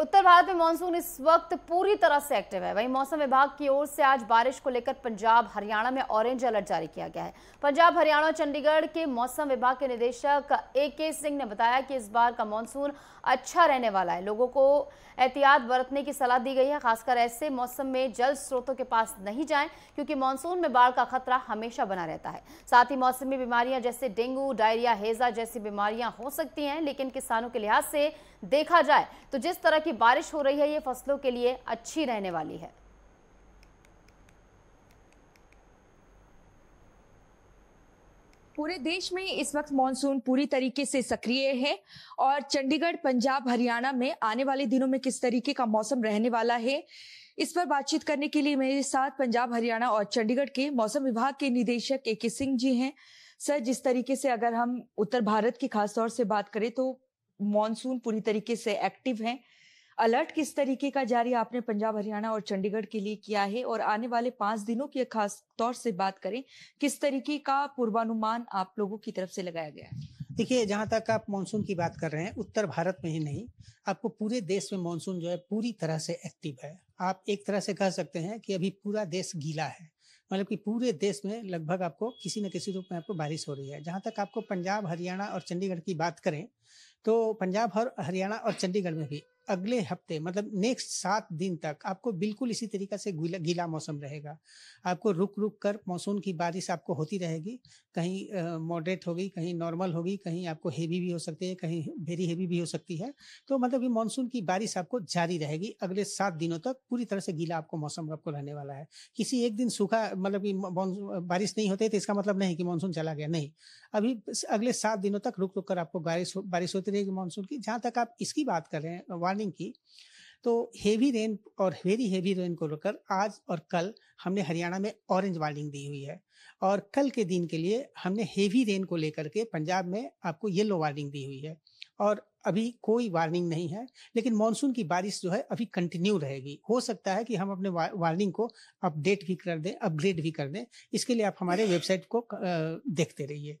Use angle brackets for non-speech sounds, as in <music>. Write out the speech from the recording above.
उत्तर भारत में मानसून इस वक्त पूरी तरह से एक्टिव है वहीं मौसम विभाग की ओर से आज बारिश को लेकर पंजाब हरियाणा में ऑरेंज अलर्ट जारी किया गया है पंजाब हरियाणा और चंडीगढ़ के मौसम विभाग के निदेशक ए के सिंह ने बताया कि इस बार का मानसून अच्छा रहने वाला है लोगों को एहतियात बरतने की सलाह दी गई है खासकर ऐसे मौसम में जल स्रोतों के पास नहीं जाए क्योंकि मानसून में बाढ़ का खतरा हमेशा बना रहता है साथ ही मौसमी बीमारियां जैसे डेंगू डायरिया हेजा जैसी बीमारियां हो सकती हैं लेकिन किसानों के लिहाज से देखा जाए तो जिस तरह की बारिश हो रही है ये फसलों के लिए अच्छी रहने वाली है पूरे देश में इस वक्त मॉनसून पूरी तरीके से सक्रिय है और चंडीगढ़ पंजाब हरियाणा में आने वाले दिनों में किस तरीके का मौसम रहने वाला है इस पर बातचीत करने के लिए मेरे साथ पंजाब हरियाणा और चंडीगढ़ के मौसम विभाग के निदेशक ए के सिंह जी हैं सर जिस तरीके से अगर हम उत्तर भारत की खासतौर से बात करें तो मानसून पूरी तरीके से एक्टिव है अलर्ट किस तरीके का जारी आपने पंजाब हरियाणा और चंडीगढ़ के लिए किया है और आने वाले पांच दिनों की खास तौर से बात करें किस तरीके का पूर्वानुमान आप लोगों की तरफ से लगाया गया है देखिए जहाँ तक आप मानसून की बात कर रहे हैं उत्तर भारत में ही नहीं आपको पूरे देश में मानसून जो है पूरी तरह से एक्टिव है आप एक तरह से कह सकते हैं कि अभी पूरा देश गीला है मतलब कि पूरे देश में लगभग आपको किसी न किसी रूप में आपको बारिश हो रही है जहाँ तक आपको पंजाब हरियाणा और चंडीगढ़ की बात करें तो पंजाब और हरियाणा और चंडीगढ़ में भी अगले हफ्ते मतलब नेक्स्ट सात दिन तक आपको बिल्कुल इसी तरीका से गीला, मौसम रहेगा आपको रुक रुक कर मौसम की बारिश आपको होती रहेगी कहीं मॉडरेट होगी कहीं नॉर्मल होगी कहीं आपको हेवी भी हो सकती है कहीं वेरी हेवी भी हो सकती है तो मतलब ये मानसून की बारिश आपको जारी रहेगी अगले सात दिनों तक पूरी तरह से गीला आपको मौसम आपको रहने वाला है किसी एक दिन सूखा मतलब की बारिश नहीं होती तो इसका मतलब नहीं कि मानसून चला गया नहीं अभी अगले सात दिनों तक रुक रुक कर आपको बारिश बारिश होती रहेगी मानसून की जहाँ तक आप इसकी बात कर रहे हैं वार्निंग की तो हेवी रेन और वेरी हेवी रेन को लेकर आज और कल हमने हरियाणा में ऑरेंज वार्निंग दी हुई है और कल के दिन के लिए हमने हेवी रेन को लेकर के पंजाब में आपको येलो वार्निंग दी हुई है और अभी कोई वार्निंग नहीं है लेकिन मानसून की बारिश जो है अभी कंटिन्यू रहेगी हो सकता है कि हम अपने वार्निंग को अपडेट भी कर दें अपग्रेड भी कर दें इसके लिए आप हमारे वेबसाइट <laughs> को देखते रहिए